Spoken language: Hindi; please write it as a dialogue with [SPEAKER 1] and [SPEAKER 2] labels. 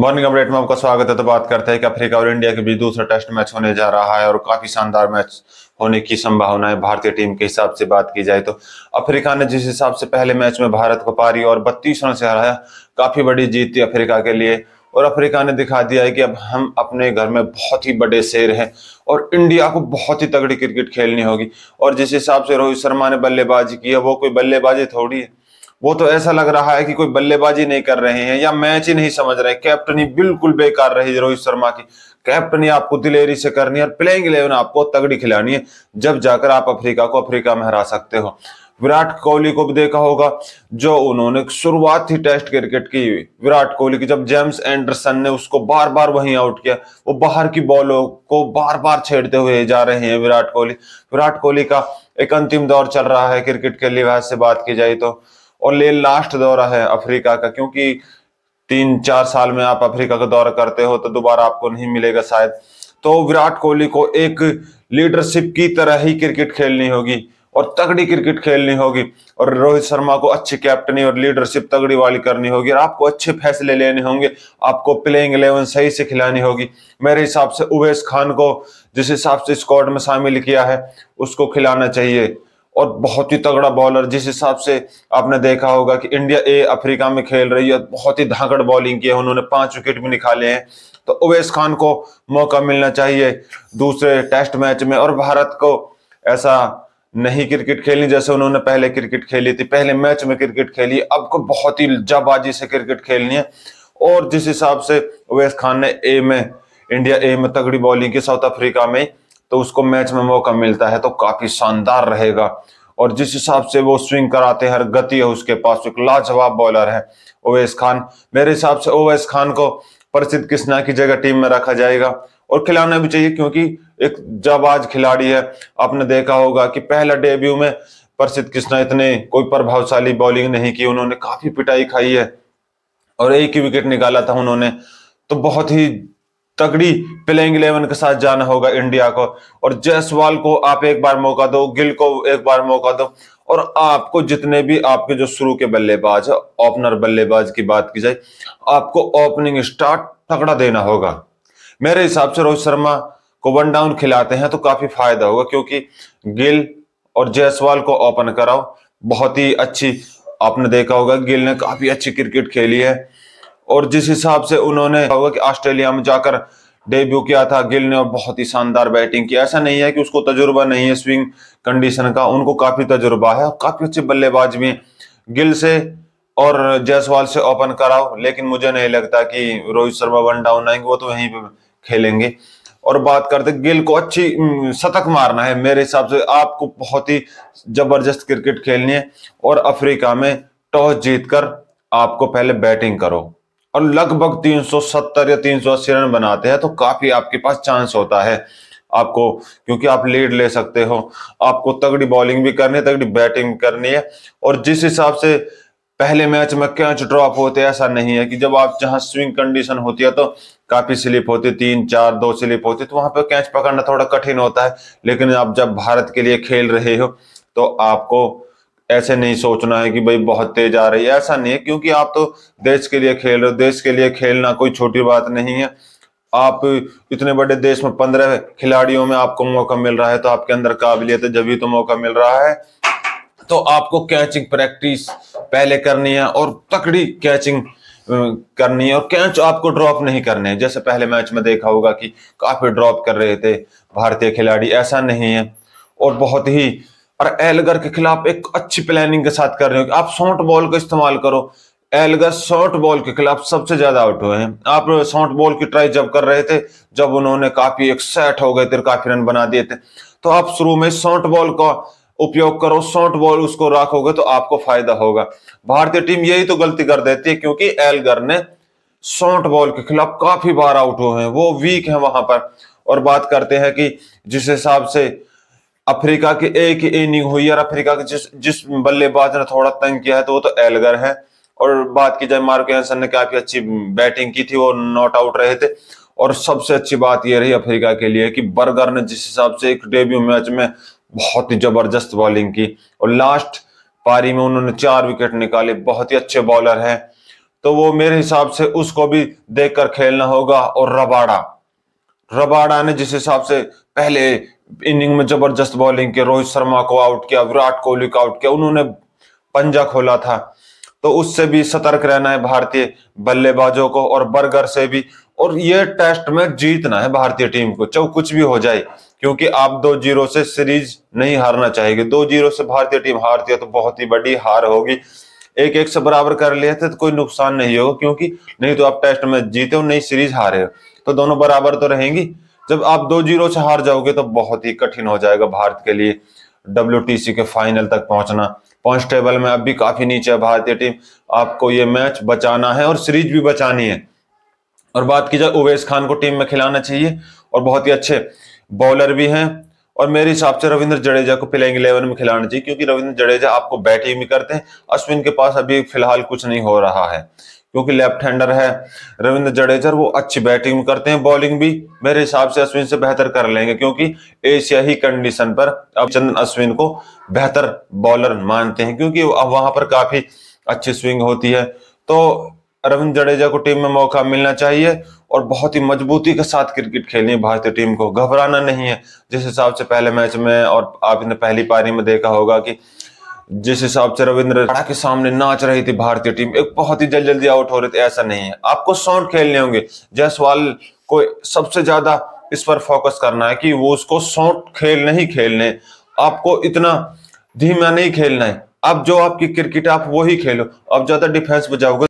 [SPEAKER 1] मॉर्निंग अपडेट में आपका स्वागत है तो बात करते हैं कि अफ्रीका और इंडिया के बीच दूसरा टेस्ट मैच होने जा रहा है और काफी शानदार मैच होने की संभावना है भारतीय टीम के हिसाब से बात की जाए तो अफ्रीका ने जिस हिसाब से पहले मैच में भारत को पारी और बत्तीस रन से हराया काफी बड़ी जीत थी अफ्रीका के लिए और अफ्रीका ने दिखा दिया है कि अब हम अपने घर में बहुत ही बड़े शेर हैं और इंडिया को बहुत ही तगड़ी क्रिकेट खेलनी होगी और जिस हिसाब से रोहित शर्मा ने बल्लेबाजी की है वो कोई बल्लेबाजी थोड़ी है वो तो ऐसा लग रहा है कि कोई बल्लेबाजी नहीं कर रहे हैं या मैच ही नहीं समझ रहे कैप्टनी बिल्कुल बेकार रही रोहित शर्मा की कैप्टनी आपको दिलेरी से करनी है और प्लेइंग इलेवन आपको तगड़ी खिलानी है जब जाकर आप अफ्रीका को अफ्रीका में हरा सकते हो विराट कोहली को भी देखा होगा जो उन्होंने शुरुआत ही टेस्ट क्रिकेट की विराट कोहली की जब जेम्स एंडरसन ने उसको बार बार वहीं आउट किया वो बाहर की बॉलों को बार बार छेड़ते हुए जा रहे हैं विराट कोहली विराट कोहली का एक अंतिम दौर चल रहा है क्रिकेट के लिहाज से बात की जाए तो और ले लास्ट दौरा है अफ्रीका का क्योंकि तीन चार साल में आप अफ्रीका का दौरा करते हो तो दोबारा आपको नहीं मिलेगा शायद तो विराट कोहली को एक लीडरशिप की तरह ही क्रिकेट खेलनी होगी और तगड़ी क्रिकेट खेलनी होगी और रोहित शर्मा को अच्छी कैप्टनी और लीडरशिप तगड़ी वाली करनी होगी और आपको अच्छे फैसले लेने होंगे आपको प्लेइंग इलेवन सही से खिलानी होगी मेरे हिसाब से उवेश खान को जिस हिसाब से स्क्वाड में शामिल किया है उसको खिलाना चाहिए और बहुत ही तगड़ा बॉलर जिस हिसाब से आपने देखा होगा कि इंडिया ए अफ्रीका में खेल रही है बहुत ही धाकड़ बॉलिंग की है उन्होंने पांच विकेट भी निकाले हैं तो उवेस खान को मौका मिलना चाहिए दूसरे टेस्ट मैच में और भारत को ऐसा नहीं क्रिकेट खेलनी जैसे उन्होंने पहले क्रिकेट खेली थी पहले मैच में क्रिकेट खेली अब को बहुत ही जाबाजी से क्रिकेट खेलनी है और जिस हिसाब से उवेस खान ने ए में इंडिया ए में तगड़ी बॉलिंग की साउथ अफ्रीका में तो उसको मैच में मौका मिलता है तो काफी शानदार रहेगा और जिस हिसाब से वो स्विंग कराते हैं हर गति है उसके पास एक लाजवाब बॉलर है ओवैस खान मेरे हिसाब से ओवैस खान को प्रसिद्ध कृष्णा की जगह टीम में रखा जाएगा और खिलाना भी चाहिए क्योंकि एक जाबाज खिलाड़ी है आपने देखा होगा कि पहला डेब्यू में प्रसिद्ध कृष्णा इतने कोई प्रभावशाली बॉलिंग नहीं की उन्होंने काफी पिटाई खाई है और एक ही विकेट निकाला था उन्होंने तो बहुत ही तगड़ी प्लेइंग इलेवन के साथ जाना होगा इंडिया को और जयसवाल को आप एक बार मौका दो गिल को एक बार मौका दो और आपको जितने भी आपके जो शुरू के बल्लेबाज है ओपनर बल्लेबाज की बात की जाए आपको ओपनिंग स्टार्ट तगड़ा देना होगा मेरे हिसाब से रोहित शर्मा को वन डाउन खिलाते हैं तो काफी फायदा होगा क्योंकि गिल और जयसवाल को ओपन कराओ बहुत ही अच्छी आपने देखा होगा गिल ने काफी अच्छी क्रिकेट खेली है और जिस हिसाब से उन्होंने कि ऑस्ट्रेलिया में जाकर डेब्यू किया था गिल ने और बहुत ही शानदार बैटिंग की ऐसा नहीं है कि उसको तजुर्बा नहीं है स्विंग कंडीशन का उनको काफी तजुर्बा है और काफी अच्छे बल्लेबाज भी गिल से और जयसवाल से ओपन कराओ लेकिन मुझे नहीं लगता कि रोहित शर्मा वन डाउन आएंगे वो तो वहीं पे खेलेंगे और बात करते गिल को अच्छी शतक मारना है मेरे हिसाब से आपको बहुत ही जबरदस्त क्रिकेट खेलनी है और अफ्रीका में टॉस जीतकर आपको पहले बैटिंग करो और लगभग 370 या 380 रन बनाते हैं तो काफी आपके पास चांस होता है आपको क्योंकि आप लीड ले सकते हो आपको तगड़ी बॉलिंग भी करनी है तगड़ी बैटिंग भी करनी है और जिस हिसाब से पहले मैच में कैच ड्रॉप होते ऐसा नहीं है कि जब आप जहां स्विंग कंडीशन होती है तो काफी स्लिप होती तीन चार दो स्लिप होती तो वहां पर कैच पकड़ना थोड़ा कठिन होता है लेकिन आप जब भारत के लिए खेल रहे हो तो आपको ऐसे नहीं सोचना है कि भाई बहुत तेज आ रही है ऐसा नहीं है क्योंकि आप तो देश के लिए खेल रहे हो देश के लिए खेलना कोई छोटी बात नहीं है आप इतने बड़े देश में पंद्रह खिलाड़ियों में आपको मौका मिल रहा है तो आपके अंदर काबिलियत है जब भी तो मौका मिल रहा है तो आपको कैचिंग प्रैक्टिस पहले करनी है और तकड़ी कैचिंग करनी है और कैच आपको ड्रॉप नहीं करने जैसे पहले मैच में देखा होगा कि काफी ड्रॉप कर रहे थे भारतीय खिलाड़ी ऐसा नहीं है और बहुत ही और एलगर के खिलाफ एक अच्छी प्लानिंग के साथ कर रहे हो आप शॉर्ट बॉल का इस्तेमाल करो एलगर शॉर्ट बॉल के खिलाफ सबसे ज्यादा आउट हुए हैं आप शॉर्ट बॉल की ट्राई जब कर रहे थे जब उन्होंने काफी एक सेट हो गए थे काफी रन बना दिए थे तो आप शुरू में शॉर्ट बॉल का उपयोग करो शॉर्ट बॉल उसको रखोगे तो आपको फायदा होगा भारतीय टीम यही तो गलती कर देती है क्योंकि एलगर ने शॉर्ट बॉल के खिलाफ काफी बार आउट हुए हैं वो वीक है वहां पर और बात करते हैं कि जिस हिसाब से अफ्रीका की एक इनिंग हुई और अफ्रीका के जिस जिस बल्लेबाज ने थोड़ा तंग किया है तो वो तो एलगर है और बात की जाए मार्को एंसन ने काफी अच्छी बैटिंग की थी वो नॉट आउट रहे थे और सबसे अच्छी बात यह रही अफ्रीका के लिए कि बर्गर ने जिस हिसाब से एक डेब्यू मैच में बहुत ही जबरदस्त बॉलिंग की और लास्ट पारी में उन्होंने चार विकेट निकाले बहुत ही अच्छे बॉलर हैं तो वो मेरे हिसाब से उसको भी देखकर खेलना होगा और रबाड़ा रबाड़ा ने जिस हिसाब से पहले इनिंग में जबरदस्त बॉलिंग की रोहित शर्मा को आउट किया विराट कोहली को आउट किया उन्होंने पंजा खोला था तो उससे भी सतर्क रहना है भारतीय बल्लेबाजों को और बर्गर से भी और ये टेस्ट में जीतना है भारतीय टीम को चाहे कुछ भी हो जाए क्योंकि आप दो जीरो से सीरीज नहीं हारना चाहेगी दो जीरो से भारतीय टीम हारती है तो बहुत ही बड़ी हार होगी एक एक से बराबर कर लिए थे तो कोई नुकसान नहीं होगा क्योंकि नहीं तो आप टेस्ट में जीते हो नहीं सीरीज हारे हो तो दोनों बराबर तो रहेंगी जब आप दो जीरो से हार जाओगे तो बहुत ही कठिन हो जाएगा भारत के लिए डब्ल्यू के फाइनल तक पहुंचना पॉइंट टेबल में अब भी काफी नीचे है भारतीय टीम आपको ये मैच बचाना है और सीरीज भी बचानी है और बात की जाए उवेश खान को टीम में खिलाना चाहिए और बहुत ही अच्छे बॉलर भी हैं और मेरे हिसाब से रविंद्र जडेजा को प्लेइंग इलेवन में खिलाना चाहिए क्योंकि रविंद्र जडेजा आपको बैटिंग भी करते हैं अश्विन के पास अभी फिलहाल कुछ नहीं हो रहा है क्योंकि लेफ्ट हैंडर है रविंद्र जडेजा वो अच्छी बैटिंग करते हैं बॉलिंग भी मेरे हिसाब से अश्विन से बेहतर कर लेंगे क्योंकि एशिया ही कंडीशन पर अब चंदन अश्विन को बेहतर बॉलर मानते हैं क्योंकि अब वहां पर काफी अच्छी स्विंग होती है तो रविंद्र जडेजा को टीम में मौका मिलना चाहिए और बहुत ही मजबूती के साथ क्रिकेट खेलनी है भारतीय टीम को घबराना नहीं है जिस हिसाब से पहले मैच में और आपने पहली पारी में देखा होगा कि जिस हिसाब से रविंद्र राणा के सामने नाच रही थी भारतीय टीम एक बहुत ही जल्द जल्दी आउट हो रही थी ऐसा नहीं है आपको शॉर्ट खेलने होंगे जयसवाल को सबसे ज्यादा इस पर फोकस करना है कि वो उसको शॉर्ट खेल नहीं खेलने आपको इतना धीमा नहीं खेलना है अब जो आपकी क्रिकेट आप वही खेलो अब ज्यादा डिफेंस बजाओगे